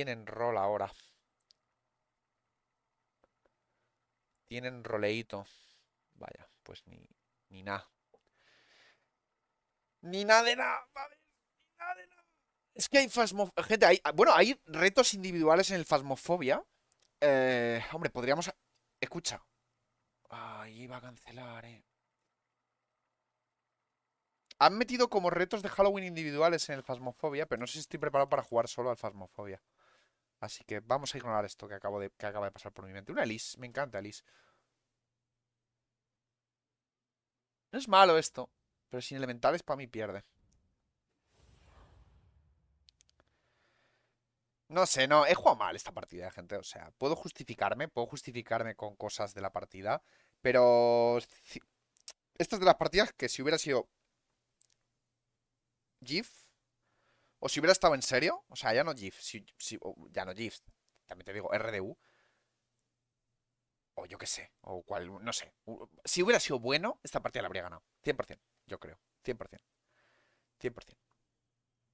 Tienen rol ahora. Tienen roleito, Vaya, pues ni, ni nada. Ni nada de nada, Es que hay fasmofobia. Gente, bueno, hay retos individuales en el fasmofobia. Eh, hombre, podríamos. Escucha. Ahí iba a cancelar, eh. Han metido como retos de Halloween individuales en el Fasmofobia, pero no sé si estoy preparado para jugar solo al Fasmofobia. Así que vamos a ignorar esto que, acabo de, que acaba de pasar por mi mente. Una Elise, me encanta Elise. No es malo esto, pero sin elementales para mí pierde. No sé, no, he jugado mal esta partida, gente. O sea, puedo justificarme, puedo justificarme con cosas de la partida, pero... Estas de las partidas que si hubiera sido GIF, o si hubiera estado en serio, o sea, ya no GIF, ya no GIF, también te digo, RDU. O yo qué sé, o cual, no sé. Si hubiera sido bueno, esta partida la habría ganado. 100%, yo creo. 100%. 100%.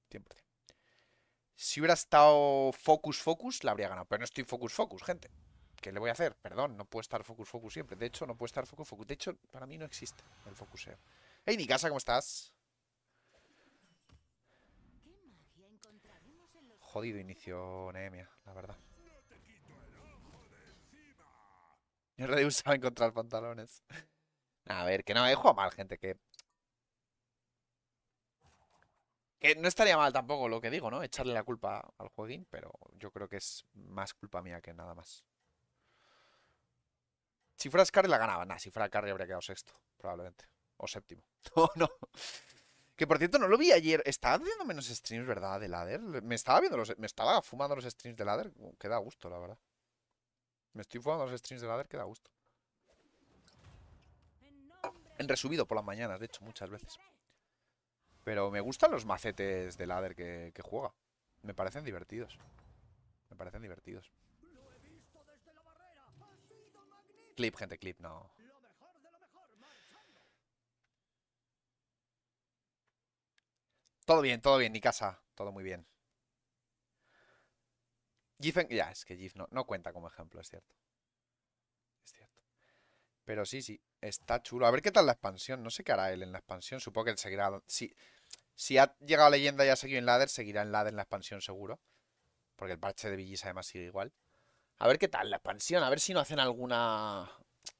100%. Si hubiera estado focus, focus, la habría ganado. Pero no estoy focus, focus, gente. ¿Qué le voy a hacer? Perdón, no puedo estar focus, focus siempre. De hecho, no puedo estar focus, focus. De hecho, para mí no existe el focuseo. Hey, Nicasa, ¿cómo estás? jodido inicio Nehemia, la verdad. Yo no encontrar pantalones. A ver, que no, he jugado mal, gente, que... Que no estaría mal tampoco lo que digo, ¿no? Echarle la culpa al jueguín, pero yo creo que es más culpa mía que nada más. Si fuera Scarry la ganaba. Nah, si fuera Scarry habría quedado sexto, probablemente. O séptimo. No, no. Que por cierto, no lo vi ayer. Estaba haciendo menos streams, ¿verdad? De lader. Me estaba viendo los. Me estaba fumando los streams de lader. queda da gusto, la verdad. Me estoy fumando los streams de Ladder, queda da gusto. En resubido por las mañanas, de hecho, muchas veces. Pero me gustan los macetes de lader que juega. Me parecen divertidos. Me parecen divertidos. Clip, gente, clip, no. Todo bien, todo bien, casa. Todo muy bien. GIF, en... ya, es que GIF no, no cuenta como ejemplo, es cierto. Es cierto. Pero sí, sí, está chulo. A ver qué tal la expansión. No sé qué hará él en la expansión. Supongo que él seguirá. Si, si ha llegado a leyenda y ha seguido en ladder, seguirá en ladder en la expansión seguro. Porque el parche de Villis además sigue igual. A ver qué tal la expansión. A ver si no hacen alguna.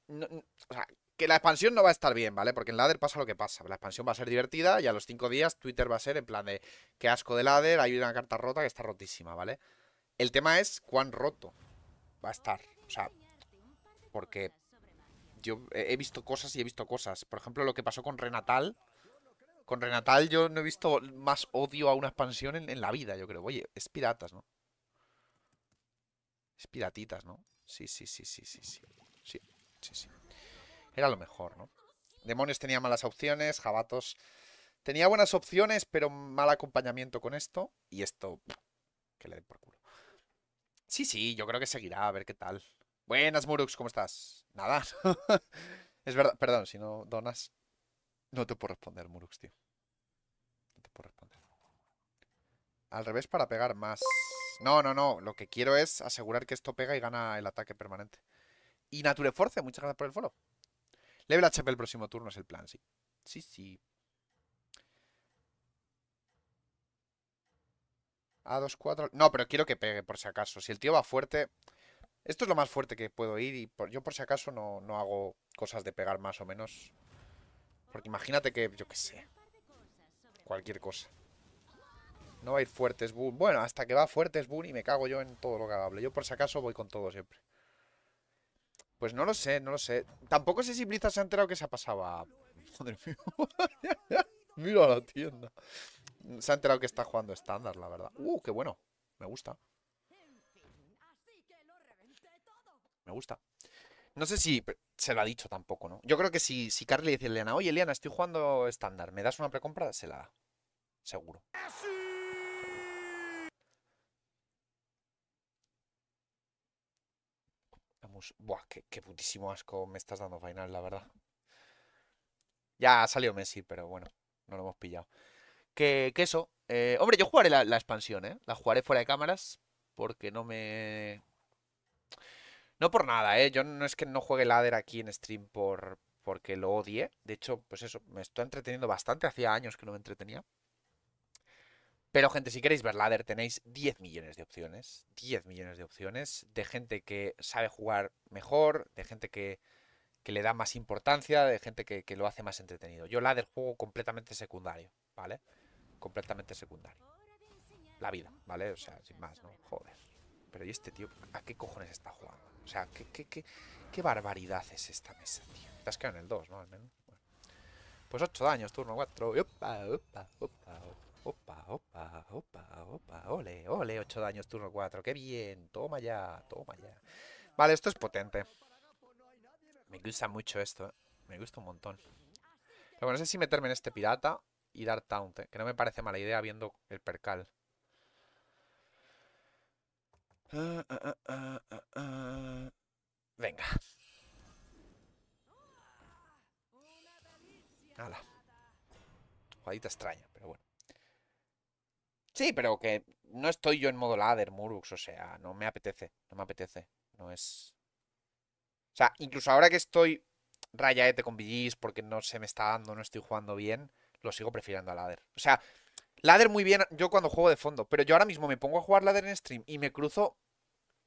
o sea, que la expansión no va a estar bien, ¿vale? Porque en Ladder pasa lo que pasa. La expansión va a ser divertida y a los cinco días Twitter va a ser en plan de qué asco de Ladder, hay una carta rota que está rotísima, ¿vale? El tema es cuán roto va a estar. O sea, porque yo he visto cosas y he visto cosas. Por ejemplo, lo que pasó con Renatal. Con Renatal yo no he visto más odio a una expansión en, la vida, yo creo. Oye, es piratas, ¿no? Es piratitas, ¿no? Sí, sí, sí, sí, sí, sí. Sí, sí, sí. Era lo mejor, ¿no? Demonios tenía malas opciones, Jabatos tenía buenas opciones, pero mal acompañamiento con esto. Y esto, que le den por culo. Sí, sí, yo creo que seguirá, a ver qué tal. Buenas, Murux, ¿cómo estás? Nada. es verdad, perdón, si no donas. No te puedo responder, Murux, tío. No te puedo responder. Al revés para pegar más. No, no, no. Lo que quiero es asegurar que esto pega y gana el ataque permanente. Y Force, muchas gracias por el follow. Level HP el próximo turno es el plan, sí. Sí, sí. A2, 4... No, pero quiero que pegue, por si acaso. Si el tío va fuerte... Esto es lo más fuerte que puedo ir y yo por si acaso no, no hago cosas de pegar más o menos. Porque imagínate que, yo qué sé. Cualquier cosa. No va a ir fuerte, es Bueno, hasta que va fuerte es boom y me cago yo en todo lo que hable. Yo por si acaso voy con todo siempre. Pues no lo sé, no lo sé. Tampoco sé si Blizzard se ha enterado que se ha pasado a... Madre Mira la tienda. Se ha enterado que está jugando estándar, la verdad. Uh, qué bueno. Me gusta. Me gusta. No sé si se lo ha dicho tampoco, ¿no? Yo creo que si, si Carly dice a Eliana, oye Eliana, estoy jugando estándar, ¿me das una precompra? Se la da. Seguro. Buah, qué, putísimo asco me estás dando final, la verdad. Ya ha salido Messi, pero bueno, no lo hemos pillado. Que, eso. Eh, hombre, yo jugaré la, expansión, ¿eh? La jugaré fuera de cámaras. Porque no me. No por nada, ¿eh? Yo no es que no juegue ladder aquí en stream por porque lo odie. De hecho, pues eso, me estoy entreteniendo bastante. Hacía años que no me entretenía. Pero gente, si queréis ver ladder tenéis 10 millones de opciones, 10 millones de opciones de gente que sabe jugar mejor, de gente que, le da más importancia, de gente que, lo hace más entretenido. Yo ladder juego completamente secundario, ¿vale? Completamente secundario. La vida, ¿vale? O sea, sin más, ¿no? Joder. Pero ¿y este tío? ¿A qué cojones está jugando? O sea, ¿qué, qué, barbaridad es esta mesa, tío? Te has quedado en el 2, ¿no? menos. Pues 8 daños, turno 4. opa, opa, opa. Opa, opa, opa, opa, ole, ole, 8 daños, turno 4, qué bien, toma ya, toma ya. Vale, esto es potente. Me gusta mucho esto, eh. me gusta un montón. Pero no sé si meterme en este pirata y dar taunt, ¿eh? que no me parece mala idea viendo el percal. Venga. Hala. Jugadita extraña, pero bueno. Sí, pero que no estoy yo en modo ladder, Murux, o sea, no me apetece, no me apetece, no es... O sea, incluso ahora que estoy rayaete con VGs porque no se me está dando, no estoy jugando bien, lo sigo prefiriendo a ladder. O sea, ladder muy bien yo cuando juego de fondo, pero yo ahora mismo me pongo a jugar ladder en stream y me cruzo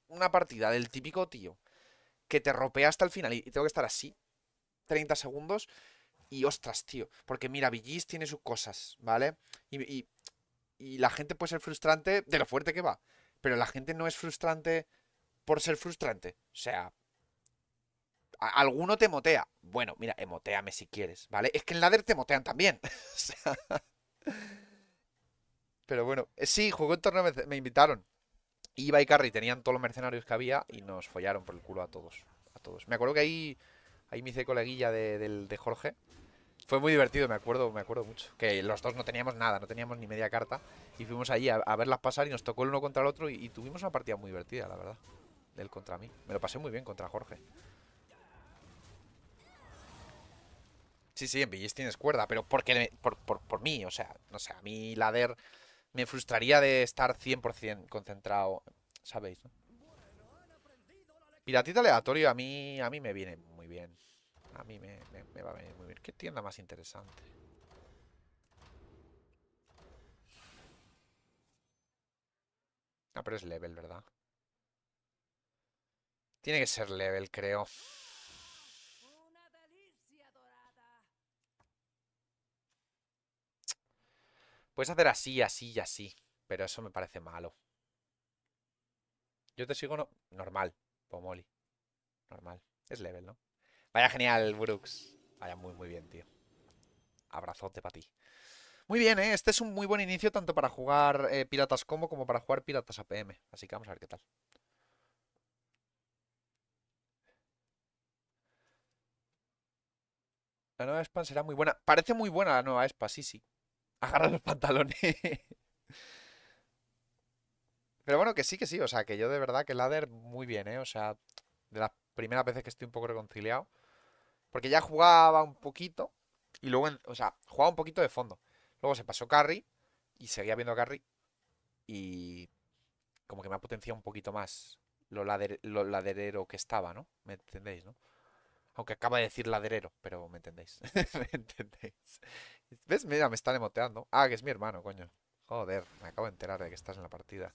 una partida del típico tío que te ropea hasta el final y tengo que estar así 30 segundos y ostras, tío, porque mira, VG's tiene sus cosas, ¿vale? Y, y y la gente puede ser frustrante de lo fuerte que va. Pero la gente no es frustrante por ser frustrante. O sea, alguno te motea. Bueno, mira, emoteame si quieres, ¿vale? Es que en ladder te motean también. o sea... Pero bueno, eh, sí, jugó en torneo, me invitaron. Iba y Carry tenían todos los mercenarios que había y nos follaron por el culo a todos. A todos. Me acuerdo que ahí, ahí me hice coleguilla de Jorge. Fue muy divertido, me acuerdo, me acuerdo mucho. Que los dos no teníamos nada, no teníamos ni media carta. Y fuimos allí a, verlas pasar y nos tocó el uno contra el otro. Y, tuvimos una partida muy divertida, la verdad. Él contra mí. Me lo pasé muy bien contra Jorge. Sí, sí, en tienes cuerda, pero porque por, por, mí, o sea, no sé, a mí Lader me frustraría de estar 100% concentrado, ¿sabéis? No? Piratita aleatorio a mí, a mí me viene muy bien. A mí me, va a venir muy bien. ¿Qué tienda más interesante? Ah, pero es level, ¿verdad? Tiene que ser level, creo. Puedes hacer así, así y así. Pero eso me parece malo. Yo te sigo normal, Pomoli. Normal. Es level, ¿no? Vaya genial, Brooks. Vaya muy, muy bien, tío. Abrazote para ti. Muy bien, ¿eh? Este es un muy buen inicio tanto para jugar eh, Piratas Combo como para jugar Piratas APM. Así que vamos a ver qué tal. La nueva spam será muy buena. Parece muy buena la nueva espa, sí, sí. Agarra los pantalones. Pero bueno, que sí, que sí. O sea, que yo de verdad que Ladder muy bien, ¿eh? O sea, de las primeras veces que estoy un poco reconciliado. Porque ya jugaba un poquito y luego, o sea, jugaba un poquito de fondo. Luego se pasó Carry y seguía viendo a Carry y como que me ha potenciado un poquito más lo, laderero que estaba, ¿no? ¿Me entendéis, no? Aunque acaba de decir laderero, pero me entendéis. ¿Me entendéis? ¿Ves? Mira, me están emoteando. Ah, que es mi hermano, coño. Joder, me acabo de enterar de que estás en la partida.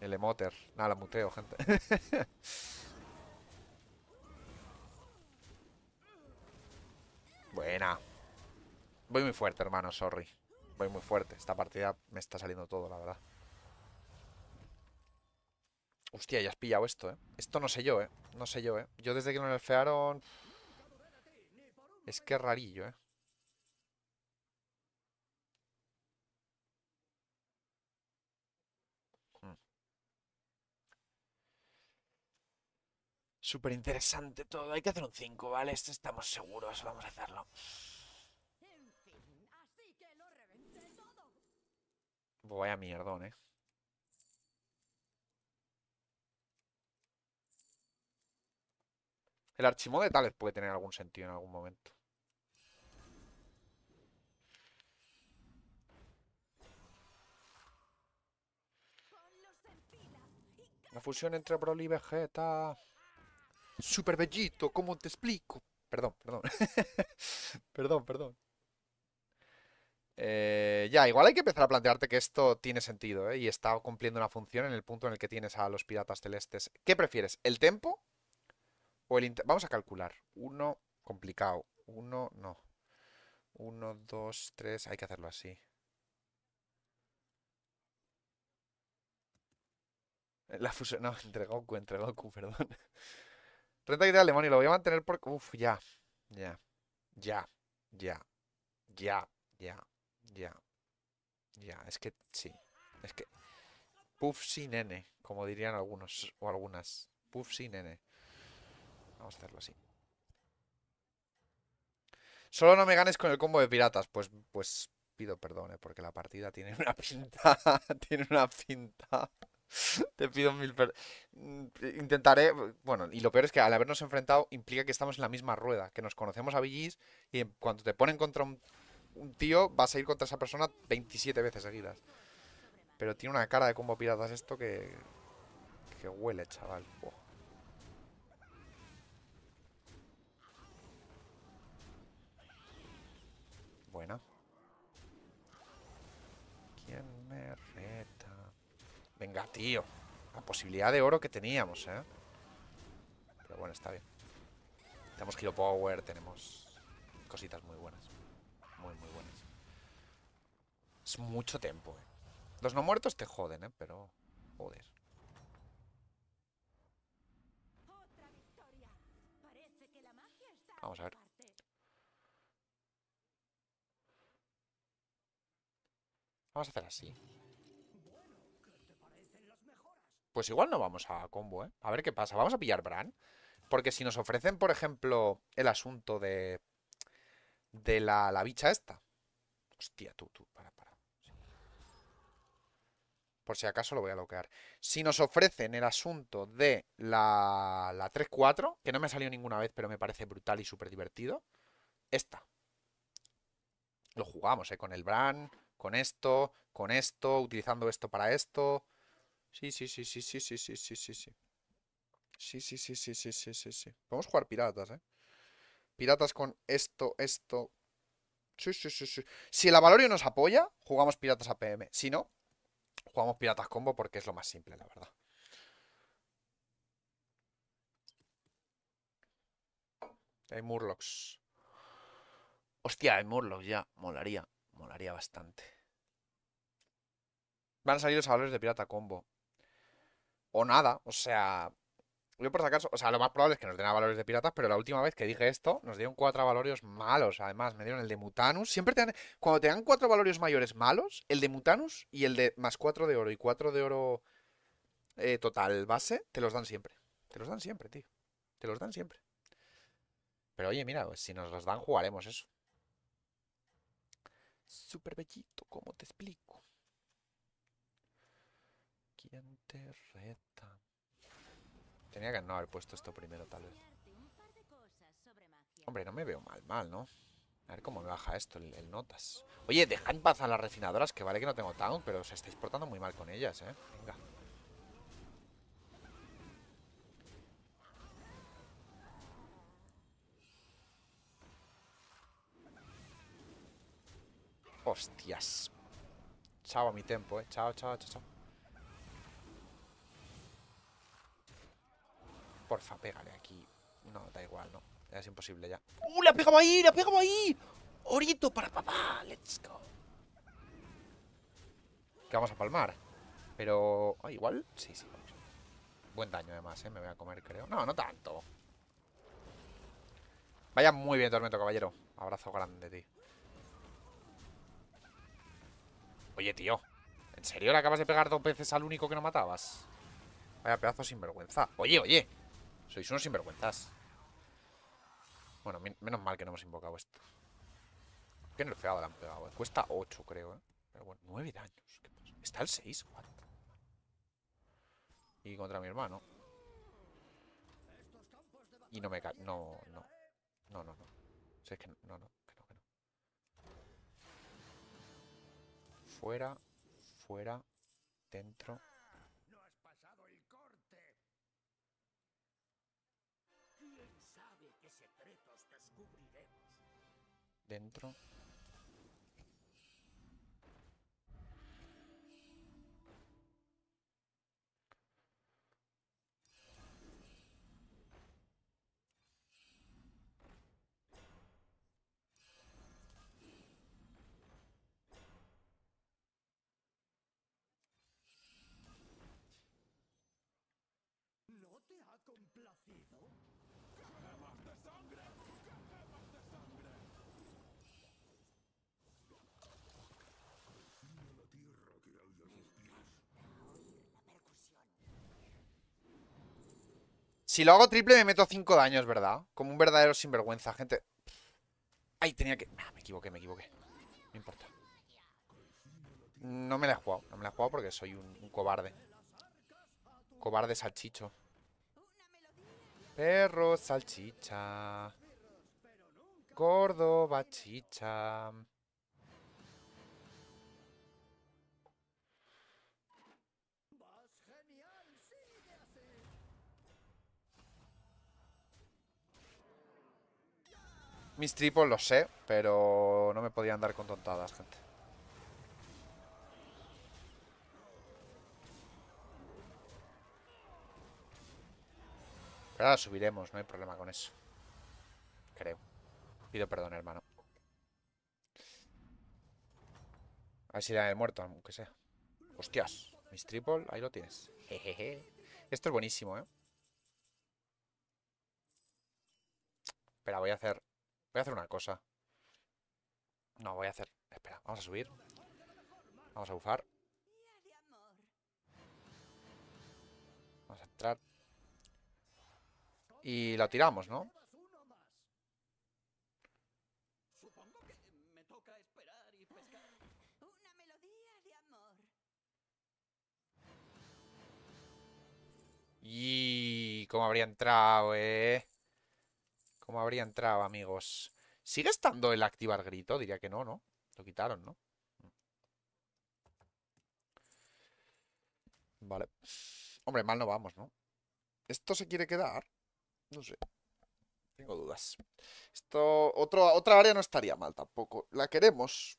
El emoter. Nada, la muteo, gente. Buena. Voy muy fuerte, hermano, sorry. Voy muy fuerte. Esta partida me está saliendo todo, la verdad. Hostia, ya has pillado esto, ¿eh? Esto no sé yo, ¿eh? No sé yo, ¿eh? Yo desde que lo nerfearon... Es que rarillo, ¿eh? Súper interesante todo. Hay que hacer un 5, ¿vale? estamos seguros. Vamos a hacerlo. Voy vaya mierdón, ¿eh? El archimode de vez puede tener algún sentido en algún momento. La fusión entre Broly y Vegeta. Super bellito, ¿cómo te explico? Perdón, perdón. perdón, perdón. Eh, ya, igual hay que empezar a plantearte que esto tiene sentido ¿eh? y está cumpliendo una función en el punto en el que tienes a los piratas celestes. ¿Qué prefieres? ¿El tempo o el Vamos a calcular. Uno, complicado. Uno, no. Uno, dos, tres. Hay que hacerlo así. La fusión. No, entre Goku, entre Goku, perdón. 30 de alemán y lo voy a mantener por... Uf, ya. Ya. Ya. Ya. Ya. Ya. Ya. Ya. Es que sí. Es que... Puf, sin nene, como dirían algunos o algunas. Puf, sin nene. Vamos a hacerlo así. Solo no me ganes con el combo de piratas. Pues, pues pido perdón, ¿eh? porque la partida tiene una pinta. tiene una pinta. Te pido mil per... Mm, intentaré. Bueno, y lo peor es que al habernos enfrentado implica que estamos en la misma rueda, que nos conocemos a Villis y cuando te ponen contra un, tío, vas a ir contra esa persona 27 veces seguidas. Pero tiene una cara de combo piratas esto que. que huele, chaval. Buena. Venga, tío. La posibilidad de oro que teníamos, ¿eh? Pero bueno, está bien. Tenemos Kilo Power, tenemos cositas muy buenas. Muy, muy buenas. Es mucho tiempo, ¿eh? Los no muertos te joden, ¿eh? Pero... Joder. Vamos a ver. Vamos a hacer así pues igual no vamos a combo, ¿eh? A ver qué pasa. Vamos a pillar Bran. Porque si nos ofrecen, por ejemplo, el asunto de. de la, la bicha esta. Hostia, tú, tú, para, para. Por si acaso lo voy a bloquear. Si nos ofrecen el asunto de la, la 3-4, que no me ha salido ninguna vez, pero me parece brutal y súper divertido. Esta. Lo jugamos, ¿eh? Con el Bran, con esto, con esto, utilizando esto para esto. Sí, sí, sí, sí, sí, sí, sí, sí, sí, sí. Sí, sí, sí, sí, sí, sí, sí, sí. Podemos jugar piratas, ¿eh? Piratas con esto, esto. Sí, sí, sí, sí. Si el Avalorio nos apoya, jugamos piratas APM. Si no, jugamos piratas combo porque es lo más simple, la verdad. Hay Murlocs. Hostia, hay Murlocs ya. Molaría. Molaría bastante. Van a salir los valores de pirata combo o nada. O sea, yo por o sea, lo más probable es que nos den a valores de piratas, pero la última vez que dije esto, nos dieron cuatro valores malos. Además, me dieron el de Mutanus. Siempre te dan, cuando te dan cuatro valores mayores malos, el de Mutanus y el de más cuatro de oro y cuatro de oro eh, total base, te los dan siempre. Te los dan siempre, tío. Te los dan siempre. Pero oye, mira, pues si nos los dan, jugaremos eso. Súper bellito, ¿cómo te explico? ¿Quién reta? Tenía que no haber puesto esto primero, tal vez. Hombre, no me veo mal, mal, ¿no? A ver cómo me baja esto, el, notas. Oye, dejad en paz a las refinadoras, que vale que no tengo town, pero os estáis portando muy mal con ellas, ¿eh? Venga. Hostias. Chao a mi tiempo, eh. Chao, chao, chao, chao. Porfa, pégale aquí. No, da igual, no. Es imposible ya. ¡Uh! ¡La pegamos ahí! ¡La pegamos ahí! ¡Orito para papá! ¡Let's go! Que vamos a palmar. Pero... Ah, igual. Sí, sí, Buen daño, además, ¿eh? Me voy a comer, creo. No, no tanto. Vaya muy bien, Tormento, caballero. Abrazo grande, tío. Oye, tío. ¿En serio le acabas de pegar dos veces al único que no matabas? Vaya pedazo sinvergüenza. Oye, oye. Sois unos sinvergüenzas. Bueno, menos mal que no hemos invocado esto. Qué nerfeado le han pegado. Cuesta 8, creo, ¿eh? Pero bueno, 9 daños. ¿Qué pasa? Está el 6, what? Y contra mi hermano. Y no me cae. No, no. No, no, no. Si que no, no, no, que no. Fuera. Fuera. Dentro. dentro Si lo hago triple me meto 5 daños, ¿verdad? Como un verdadero sinvergüenza, gente. Ay, tenía que... Ah, me equivoqué, me equivoqué. No importa. No me la he jugado. No me la he jugado porque soy un, cobarde. Cobarde salchicho. Perro salchicha. gordo bachicha. Mis triples, lo sé, pero no me podían dar con tontadas, gente. Pero ahora subiremos, no hay problema con eso. Creo. Pido perdón, hermano. A ver si le he muerto, aunque sea. Hostias, mis triple, ahí lo tienes. Esto es buenísimo, ¿eh? Espera, voy a hacer Voy a hacer una cosa. No, voy a hacer... Espera, vamos a subir. Vamos a bufar. Vamos a entrar. Y la tiramos, ¿no? Y cómo habría entrado, eh habría entrado, amigos. ¿Sigue estando el activar grito? Diría que no, ¿no? Lo quitaron, ¿no? Mm. Vale. Hombre, mal no vamos, ¿no? ¿Esto se quiere quedar? No sé. Tengo dudas. Esto. Otro, otra área no estaría mal tampoco. La queremos.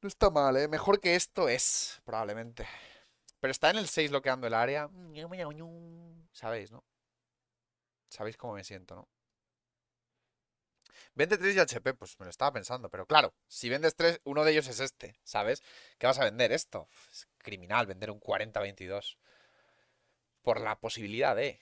No está mal, ¿eh? Mejor que esto es, probablemente. Pero está en el 6 bloqueando el área. Mm, ¿Sabéis, no? Sabéis cómo me siento, ¿no? Vende 3 y HP, pues me lo estaba pensando, pero claro, si vendes 3, uno de ellos es este, ¿sabes? ¿Qué vas a vender esto? Es criminal vender un 40-22. Por la posibilidad de...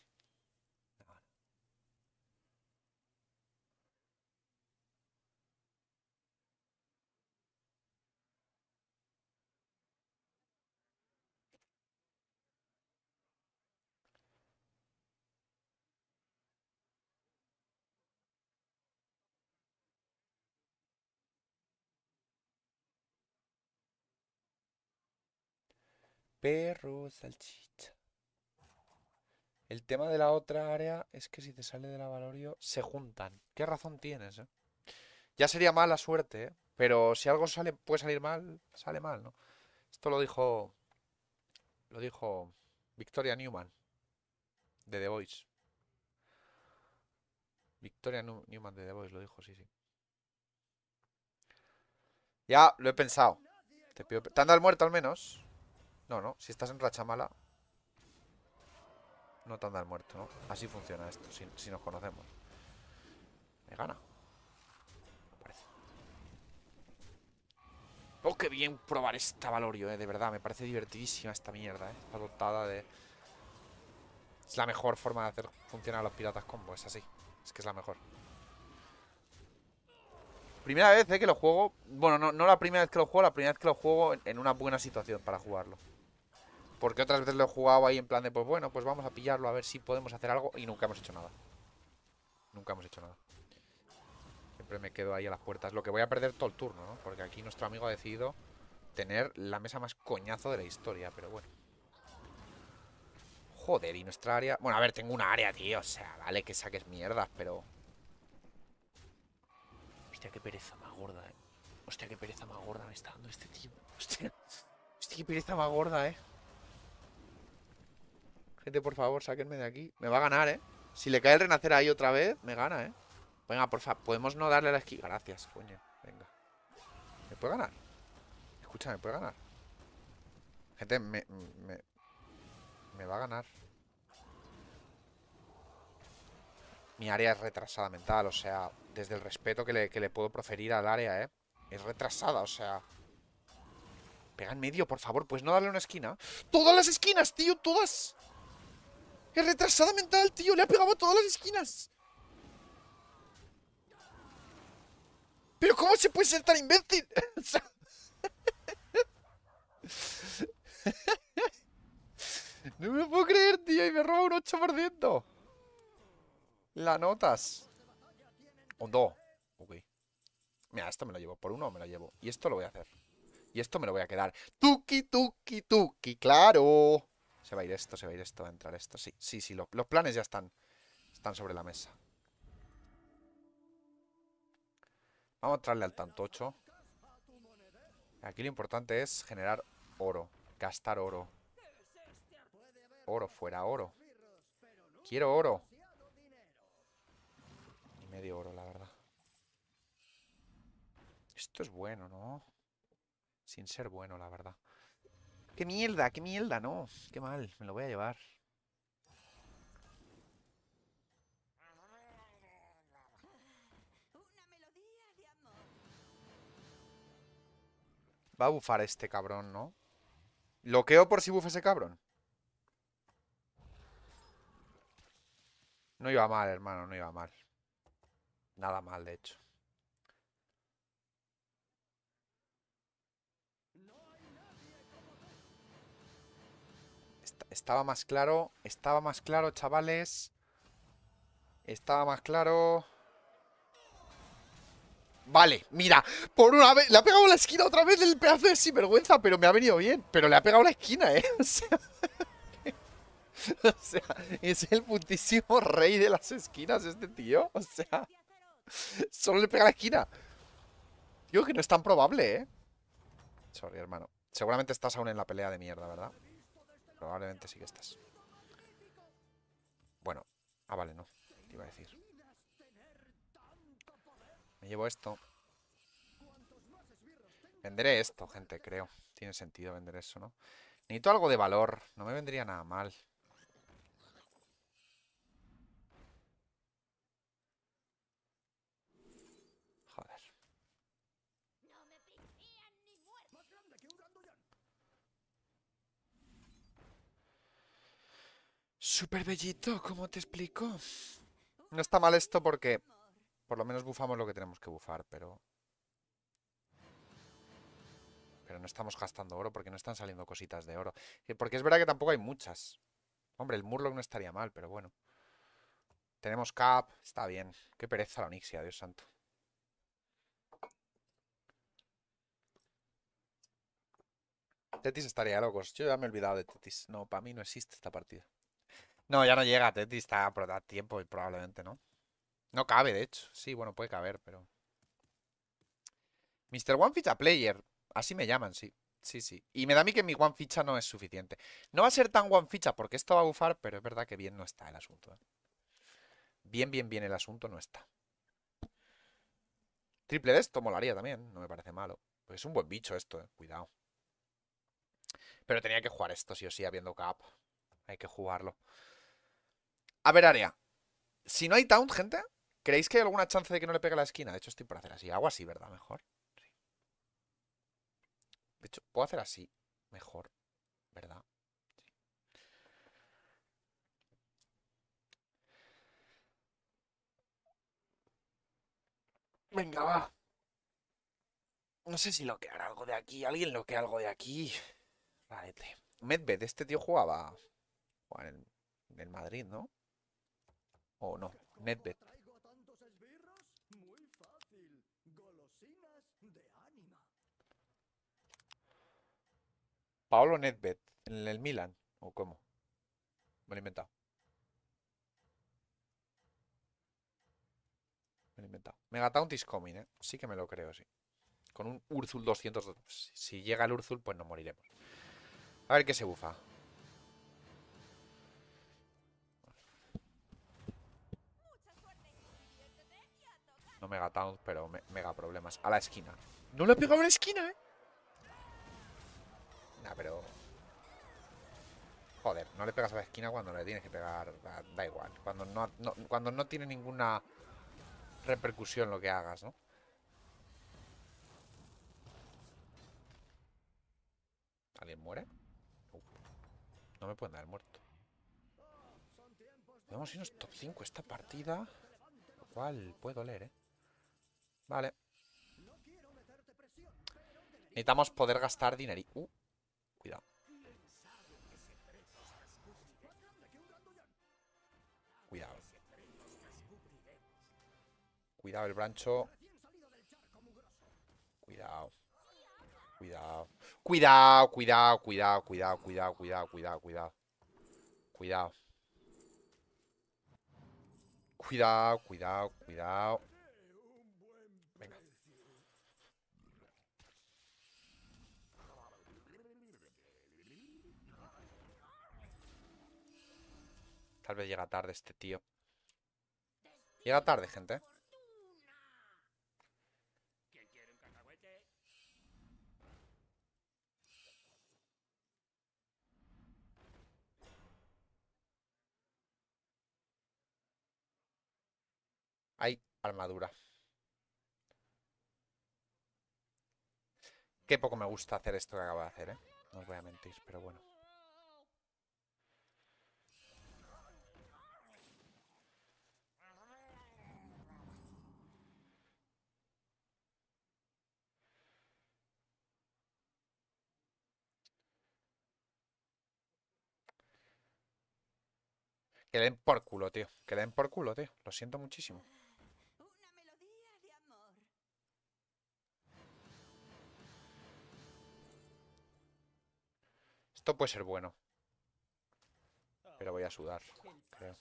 Perro, salchicha. El tema de la otra área es que si te sale la Valorio se juntan. ¿Qué razón tienes, eh? Ya sería mala suerte, eh, Pero si algo sale, puede salir mal, sale mal, ¿no? Esto lo dijo. Lo dijo Victoria Newman. De The Voice. Victoria Newman de The Voice lo dijo, sí, sí. Ya, lo he pensado. Te, ¿Te el muerto al menos? No, no, si estás en racha mala No te anda el muerto, ¿no? Así funciona esto, si, nos conocemos Me gana Me parece Oh, qué bien probar esta Valorio, eh, de verdad Me parece divertidísima esta mierda, eh Está dotada de... Es la mejor forma de hacer funcionar a los piratas combo, es así Es que es la mejor Primera vez eh, que lo juego. Bueno, no, la primera vez que lo juego, la primera vez que lo juego en una buena situación para jugarlo. Porque otras veces lo he jugado ahí en plan de, pues bueno, pues vamos a pillarlo a ver si podemos hacer algo. Y nunca hemos hecho nada. Nunca hemos hecho nada. Siempre me quedo ahí a las puertas. Lo que voy a perder todo el turno, ¿no? Porque aquí nuestro amigo ha decidido tener la mesa más coñazo de la historia, pero bueno. Joder, y nuestra área... Bueno, a ver, tengo una área, tío. O sea, vale que saques mierdas, pero... Hostia, qué pereza más gorda, eh. Hostia, qué pereza más gorda me está dando este tío. Hostia, hostia qué pereza más gorda, eh. Gente, por favor, sáquenme de aquí. Me va a ganar, ¿eh? Si le cae el renacer ahí otra vez, me gana, ¿eh? Venga, por favor, podemos no darle la esquina? Gracias, coño. Venga. ¿Me puede ganar? Escucha, ¿me puede ganar? Gente, me, me... Me va a ganar. Mi área es retrasada mental, o sea... Desde el respeto que le, que le puedo proferir al área, ¿eh? Es retrasada, o sea... Pega en medio, por favor. Pues no darle una esquina. ¡Todas las esquinas, tío! ¡Todas! ¡Qué retrasada mental, tío. Le ha pegado a todas las esquinas. Pero ¿cómo se puede ser tan imbécil? no me lo puedo creer, tío. Y me roba un 8%. La notas. Un 2. Ok. Mira, esto me lo llevo. Por uno me lo llevo. Y esto lo voy a hacer. Y esto me lo voy a quedar. Tuki, tuki, tuki. Claro. Se va a ir esto, se va a ir esto, va a entrar esto. Sí, sí, sí, los planes ya están, están sobre la mesa. Vamos a entrarle al tanto 8. Aquí lo importante es generar oro, gastar oro. Oro, fuera oro. Quiero oro. Y medio oro, la verdad. Esto es bueno, ¿no? Sin ser bueno, la verdad. ¡Qué mierda! ¡Qué mierda! No, qué mal, me lo voy a llevar. Va a bufar este cabrón, ¿no? queo por si bufa ese cabrón. No iba mal, hermano, no iba mal. Nada mal, de hecho. Estaba más claro, estaba más claro, chavales. Estaba más claro. Vale, mira, por una vez, le ha pegado la esquina otra vez del pedazo de sinvergüenza, pero me ha venido bien. Pero le ha pegado la esquina, ¿eh? O sea, o sea es el putísimo rey de las esquinas este tío. O sea, solo le pega la esquina. Digo que no es tan probable, ¿eh? Sorry, hermano. Seguramente estás aún en la pelea de mierda, ¿verdad? Probablemente sí que estás. Bueno. Ah, vale, no. Te iba a decir. Me llevo esto. Venderé esto, gente, creo. Tiene sentido vender eso, ¿no? Necesito algo de valor. No me vendría nada mal. Súper bellito, ¿cómo te explico? No está mal esto porque por lo menos bufamos lo que tenemos que bufar, pero... Pero no estamos gastando oro porque no están saliendo cositas de oro. Eh, porque es verdad que tampoco hay muchas. Hombre, el Murloc no estaría mal, pero bueno. Tenemos Cap, está bien. Qué pereza la Onixia, Dios santo. Tetis estaría locos. Yo ya me he olvidado de Tetis. No, para mí no existe esta partida. No, ya no llega. Teddy está a probar tiempo y probablemente no. No cabe, de hecho. Sí, bueno, puede caber, pero. Mr. One Ficha Player. Así me llaman, sí. Sí, sí. Y me da a mí que mi One Ficha no es suficiente. No va a ser tan One Ficha porque esto va a bufar, pero es verdad que bien no está el asunto. ¿eh? Bien, bien, bien el asunto no está. Triple de esto molaría también, no me parece malo. Pues es un buen bicho esto, eh, cuidado. Pero tenía que jugar esto sí o sí, habiendo cap. Hay que jugarlo. A ver, área. Si no hay town gente, ¿creéis que hay alguna chance de que no le pegue la esquina? De hecho, estoy por hacer así. Hago así, ¿verdad? Mejor. De hecho, puedo hacer así. Mejor. ¿Verdad? Sí. Venga, va. No sé si lo hará algo de aquí. Alguien lo que algo de aquí. Vale. Medved, este tío jugaba, en, en Madrid, ¿no? oh, no, netbet. Paolo Netbet, en el Milan, o cómo. Me lo he inventado. Me lo he inventado. Megatown is coming, ¿eh? Sí que me lo creo, sí. Con un Urzul 200. Si llega el Urzul, pues no moriremos. A ver qué se bufa. No mega taunt, pero mega problemas. A la esquina. No le he pegado a la esquina, eh. Nah, pero... Joder, no le pegas a la esquina cuando le tienes que pegar. Da, igual. Cuando no, cuando no tiene ninguna repercusión lo que hagas, ¿no? ¿Alguien muere? no me pueden dar muerto. Podemos irnos top 5 esta partida. Lo cual puedo leer, ¿eh? Vale. Necesitamos poder gastar dinero Uh, cuidado. Cuidado. Cuidado el brancho. Cuidado. Cuidado. Cuidado, cuidado, cuidado, cuidado, cuidado, cuidado, cuidado, cuidado. Cuidado. Cuidado, cuidado, cuidado. Tal vez llega tarde este tío. Llega tarde, gente. Hay armadura. Qué poco me gusta hacer esto que acabo de hacer, ¿eh? No os voy a mentir, pero bueno. Que por culo, tío. Que le por culo, tío. Lo siento muchísimo. Esto puede ser bueno. Pero voy a sudar, creo.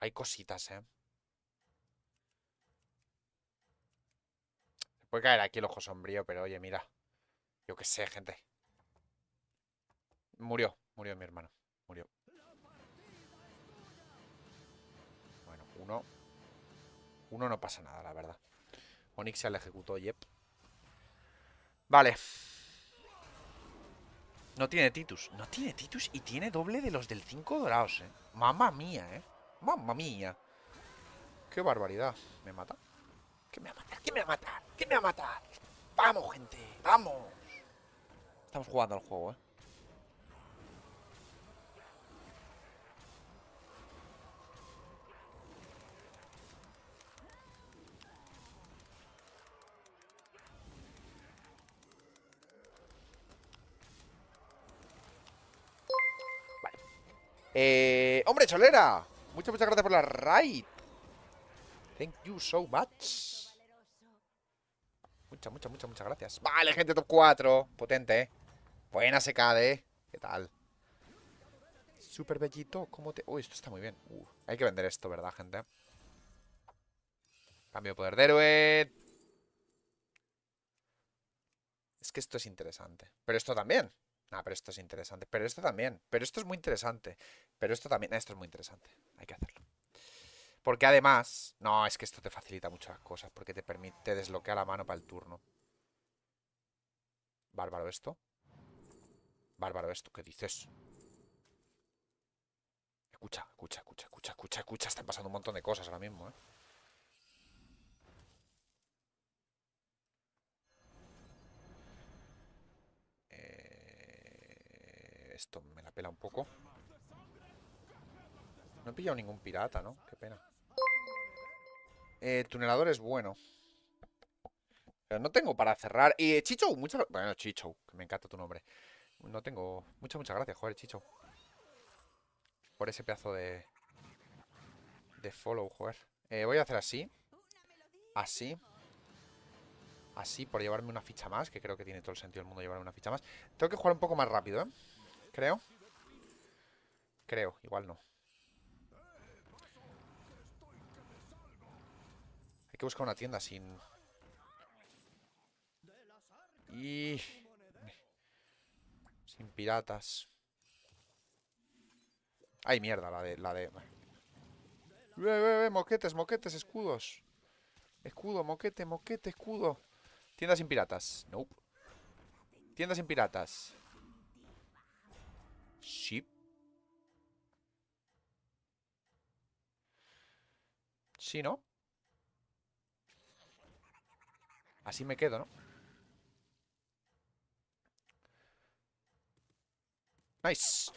Hay cositas, ¿eh? Se puede caer aquí el ojo sombrío, pero oye, mira. Yo qué sé, gente. Murió, murió mi hermano. Murió. Bueno, uno. Uno no pasa nada, la verdad. Onix se le ejecutó, yep. Vale. No tiene Titus. No tiene Titus y tiene doble de los del 5 dorados, eh. Mamma mía, eh. Mamma mía. Qué barbaridad. ¿Me mata? ¿Qué me va a matar? ¿Qué me va a matar? ¿Qué me va a matar? Vamos, gente. Vamos. Estamos jugando al juego, ¿eh? Eh, ¡Hombre, Cholera! Muchas, muchas gracias por la raid. Thank you so much. Muchas, muchas, muchas, muchas gracias. Vale, gente, top 4. Potente, eh. Buena ¿eh? ¿Qué tal? Súper bellito. ¿Cómo te...? Uy, esto está muy bien. hay que vender esto, ¿verdad, gente? Cambio de poder de héroe. Es que esto es interesante. Pero esto también. Nah, pero esto es interesante. Pero esto también. Pero esto es muy interesante. Pero esto también. Esto es muy interesante. Hay que hacerlo. Porque además... No, es que esto te facilita muchas cosas. Porque te permite desbloquear la mano para el turno. Bárbaro esto. Bárbaro esto ¿qué dices. Escucha, escucha, escucha, escucha, escucha, escucha. Están pasando un montón de cosas ahora mismo, eh. ¿eh? Esto me la pela un poco. No he pillado ningún pirata, ¿no? Qué pena. Eh, tunelador es bueno. Pero no tengo para cerrar. Y Chichou, Chicho, muchas Bueno, Chicho, que me encanta tu nombre. No tengo... Muchas, muchas gracias, joder, Chicho. Por ese pedazo de... De follow, joder. Eh, voy a hacer así. Así. Así, por llevarme una ficha más, que creo que tiene todo el sentido del mundo llevarme una ficha más. Tengo que jugar un poco más rápido, ¿eh? Creo. Creo, igual no. Hay que buscar una tienda sin... Y... Sin piratas. Ay, mierda, la de... La de... moquetes, moquetes, escudos. Escudo, moquete, moquete, escudo. Tiendas sin piratas. Nope. Tiendas sin piratas. Sí Sí, ¿no? Así me quedo, ¿no? Nice.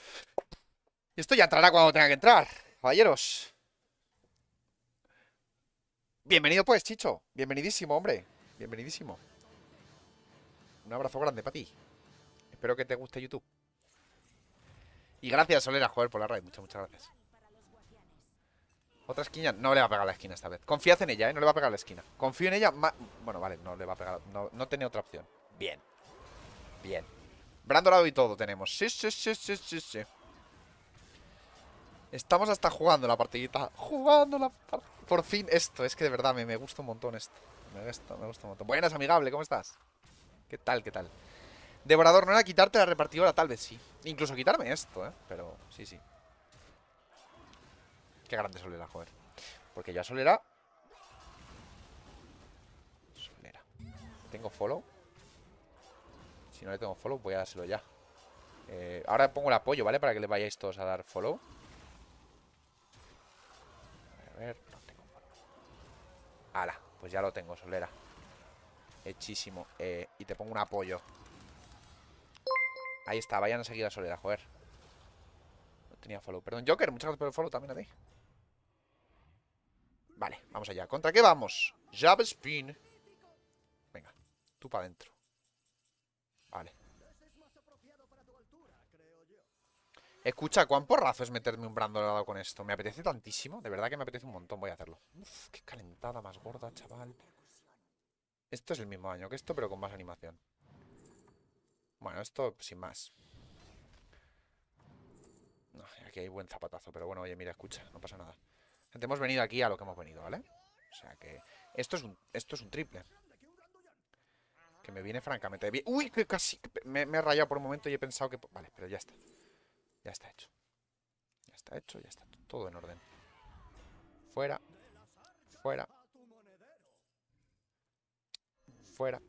Esto ya entrará cuando tenga que entrar, caballeros. Bienvenido pues, Chicho. Bienvenidísimo, hombre. Bienvenidísimo. Un abrazo grande para ti. Espero que te guste YouTube. Y gracias, Solera, joder, por la raid. Muchas, muchas gracias. Otra esquina. No le va a pegar la esquina esta vez. Confía en ella, ¿eh? No le va a pegar la esquina. Confío en ella. bueno, vale, no le va a pegar. No, tiene otra opción. Bien. Bien. Brandorado y todo tenemos. Sí, sí, sí, sí, sí, sí. Estamos hasta jugando la partidita. Jugando la partidita. Por fin esto. Es que de verdad me, me gusta un montón esto. Me gusta, me gusta un montón. Buenas, amigable. ¿Cómo estás? ¿Qué tal, qué tal? Devorador, ¿no era quitarte la repartidora? Tal vez sí. Incluso quitarme esto, ¿eh? Pero sí, sí. Qué grande Solera, joder. Porque ya Solera... Solera. Tengo follow. Si no le tengo follow, voy a dárselo ya. Eh, ahora pongo el apoyo, ¿vale? Para que le vayáis todos a dar follow. A ver, no tengo follow. ¡Hala! Pues ya lo tengo, Solera. Hechísimo. Eh, y te pongo un apoyo. Ahí está, vayan a seguir a Solera, joder. No tenía follow. Perdón, Joker, muchas gracias por el follow también a ti. Vale, vamos allá. ¿Contra qué vamos? Jab Spin. Venga, tú para adentro. Escucha, ¿cuán porrazo es meterme un brando con esto? Me apetece tantísimo. De verdad que me apetece un montón. Voy a hacerlo. Uf, qué calentada más gorda, chaval. Esto es el mismo año que esto, pero con más animación. Bueno, esto sin más. aquí hay buen zapatazo, pero bueno, oye, mira, escucha, no pasa nada. Gente, hemos venido aquí a lo que hemos venido, ¿vale? O sea que... Esto es un, esto es un triple. Que me viene francamente bien. ¡Uy! Que casi me, me, he rayado por un momento y he pensado que... Vale, pero ya está. Ya está hecho. Ya está hecho, ya está todo en orden. Fuera. Fuera. Fuera.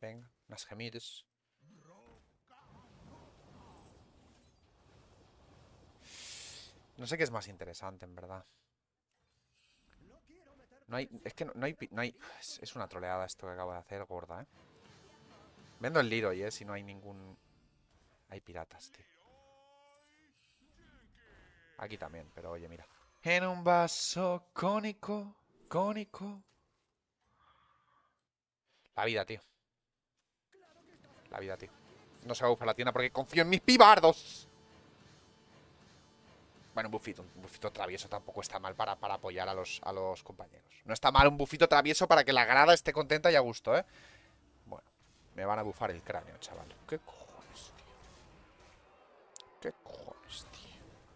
Venga, unas gemidas. No sé qué es más interesante, en verdad. No hay... Es que no, hay... No hay es, una troleada esto que acabo de hacer, gorda, ¿eh? Vendo el y ¿eh? Si no hay ningún... Hay piratas, tío. Aquí también, pero oye, mira. En un vaso cónico, cónico. La vida, tío. La vida, tío. No se va a buscar la tienda porque confío en mis pibardos un bufito, un bufito travieso tampoco está mal para, para apoyar a los, a los compañeros. No está mal un bufito travieso para que la grada esté contenta y a gusto, ¿eh? Bueno, me van a bufar el cráneo, chaval. ¿Qué cojones, tío? ¿Qué cojones,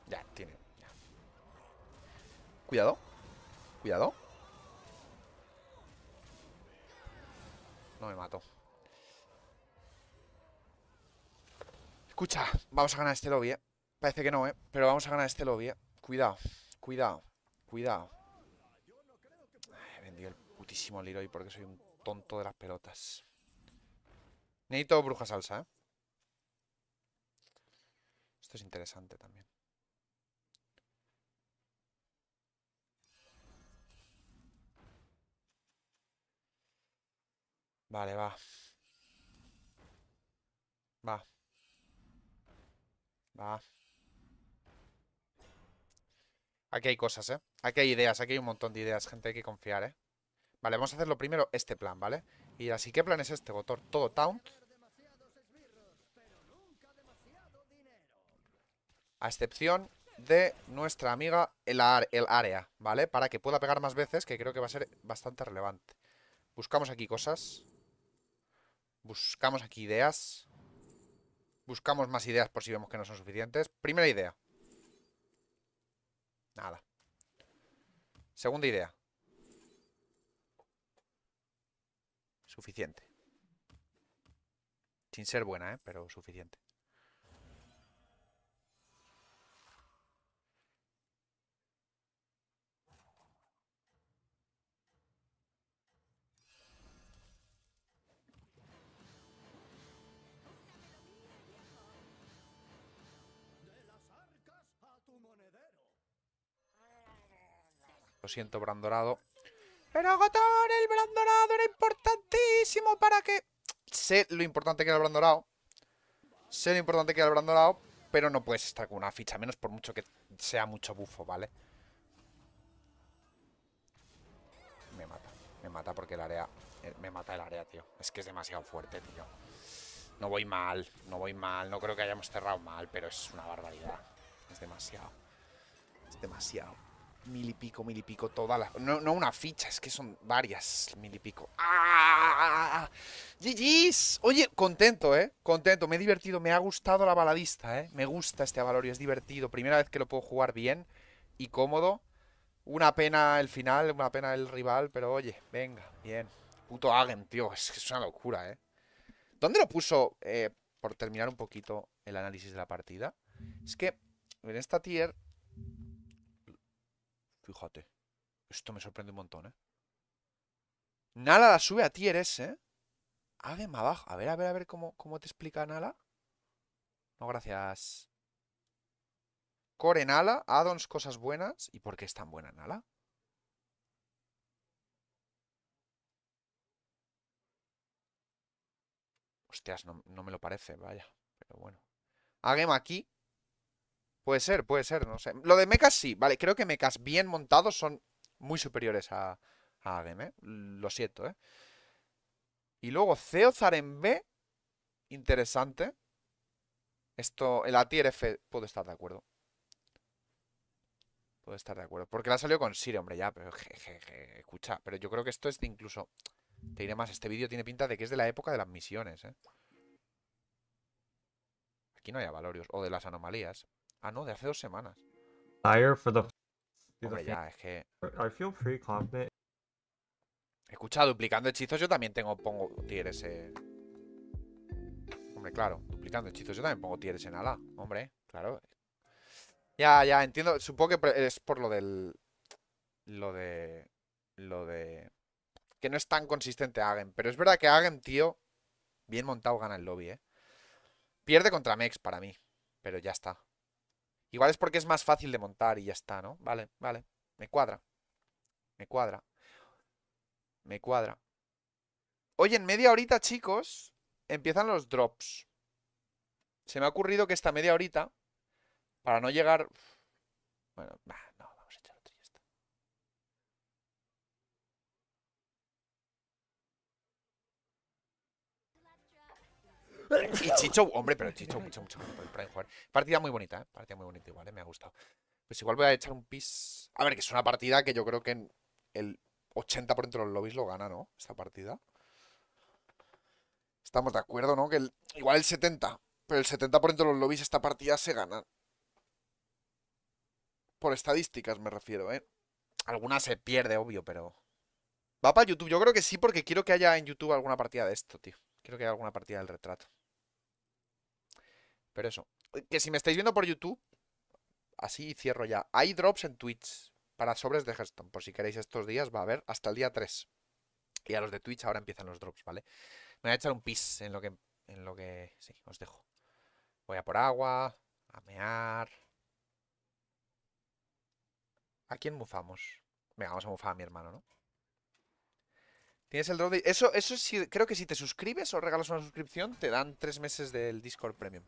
Ya, tiene. Cuidado. Cuidado. No me mato. Escucha, vamos a ganar este lobby, eh. Parece que no, ¿eh? Pero vamos a ganar este lobby, ¿eh? Cuidado, cuidado, cuidado. He vendido el putísimo Leroy porque soy un tonto de las pelotas. Necesito bruja salsa, ¿eh? Esto es interesante también. Vale, va. Va. Va. Aquí hay cosas, ¿eh? Aquí hay ideas, aquí hay un montón de ideas, gente, hay que confiar, ¿eh? Vale, vamos a hacer lo primero este plan, ¿vale? Y así, ¿qué plan es este, Gotor? Todo town. A excepción de nuestra amiga el, el área, ¿vale? Para que pueda pegar más veces, que creo que va a ser bastante relevante. Buscamos aquí cosas. Buscamos aquí ideas. Buscamos más ideas por si vemos que no son suficientes. Primera idea. Nada. Segunda idea. Suficiente. Sin ser buena, ¿eh? pero suficiente. Lo siento, Brandorado. Pero agotar el Brandorado era importantísimo para que... Sé lo importante que era el Brandorado. Sé lo importante que era el Brandorado. Pero no puedes estar con una ficha, menos por mucho que sea mucho bufo, ¿vale? Me mata. Me mata porque el área... Eh, me mata el área, tío. Es que es demasiado fuerte, tío. No voy mal, no voy mal. No creo que hayamos cerrado mal, pero es una barbaridad. Es demasiado. Es demasiado mil y pico, mil y pico, toda la... No, una ficha, es que son varias mil y pico. ¡Ah! ¡GG's! Oye, contento, ¿eh? Contento, me he divertido, me ha gustado la baladista, ¿eh? Me gusta este Avalorio, es divertido. Primera vez que lo puedo jugar bien y cómodo. Una pena el final, una pena el rival, pero oye, venga, bien. Puto Hagen, tío, es que es una locura, ¿eh? ¿Dónde lo puso, eh, por terminar un poquito el análisis de la partida? Es que en esta tier Fíjate. Esto me sorprende un montón, ¿eh? Nala la sube a ti, eres, ¿eh? Ave abajo. A ver, a ver, a ver cómo, te explica Nala. No, gracias. Core Nala, addons, cosas buenas. ¿Y por qué es tan buena Nala? Hostias, no, no me lo parece, vaya. Pero bueno. Agema aquí. Puede ser, puede ser, no sé. Lo de mechas sí, vale, creo que mechas bien montados son muy superiores a, a lo siento, ¿eh? Y luego Zeozar en B, interesante. Esto, el atrf, F, puedo estar de acuerdo. Puedo estar de acuerdo. Porque la salió con Siri, hombre, ya, pero je, escucha, pero yo creo que esto es de incluso... Te diré más, este vídeo tiene pinta de que es de la época de las misiones, ¿eh? Aquí no hay avalorios, o de las anomalías. Ah, no, de hace dos semanas. Escucha, duplicando hechizos yo también tengo... Pongo tieres Hombre, claro. Duplicando hechizos yo también pongo tieres en ala. Hombre, claro. Ya, ya, entiendo. Supongo que es por lo del... Lo de... Lo de... Que no es tan consistente Agen, Pero es verdad que Agen tío... Bien montado gana el lobby, eh. Pierde contra Mex para mí. Pero ya está. Igual es porque es más fácil de montar y ya está, ¿no? Vale, vale. Me cuadra. Me cuadra. Me cuadra. Oye, en media horita, chicos, empiezan los drops. Se me ha ocurrido que esta media horita, para no llegar... Bueno, va... Y Chicho, hombre, pero Chicho, mucho, mucho Partida muy bonita, ¿eh? Partida muy bonita igual, ¿eh? me ha gustado. Pues igual voy a echar un pis. A ver, que es una partida que yo creo que el 80% de los lobbies lo gana, ¿no? Esta partida. Estamos de acuerdo, ¿no? Que el... igual el 70. Pero el 70% de los lobbies esta partida se gana Por estadísticas me refiero, ¿eh? Alguna se pierde, obvio, pero... Va para YouTube. Yo creo que sí, porque quiero que haya en YouTube alguna partida de esto, tío. Quiero que haya alguna partida del retrato. Pero eso. Que si me estáis viendo por YouTube, así cierro ya. Hay drops en Twitch para sobres de Hearthstone. Por si queréis estos días, va a haber hasta el día 3. Y a los de Twitch ahora empiezan los drops, ¿vale? Me voy a echar un pis en lo que. En lo que. Sí, os dejo. Voy a por agua. A mear. ¿A quién mufamos? Venga, vamos a mufar a mi hermano, ¿no? Tienes el drop de... Eso, eso sí, creo que si te suscribes o regalas una suscripción, te dan tres meses del Discord Premium.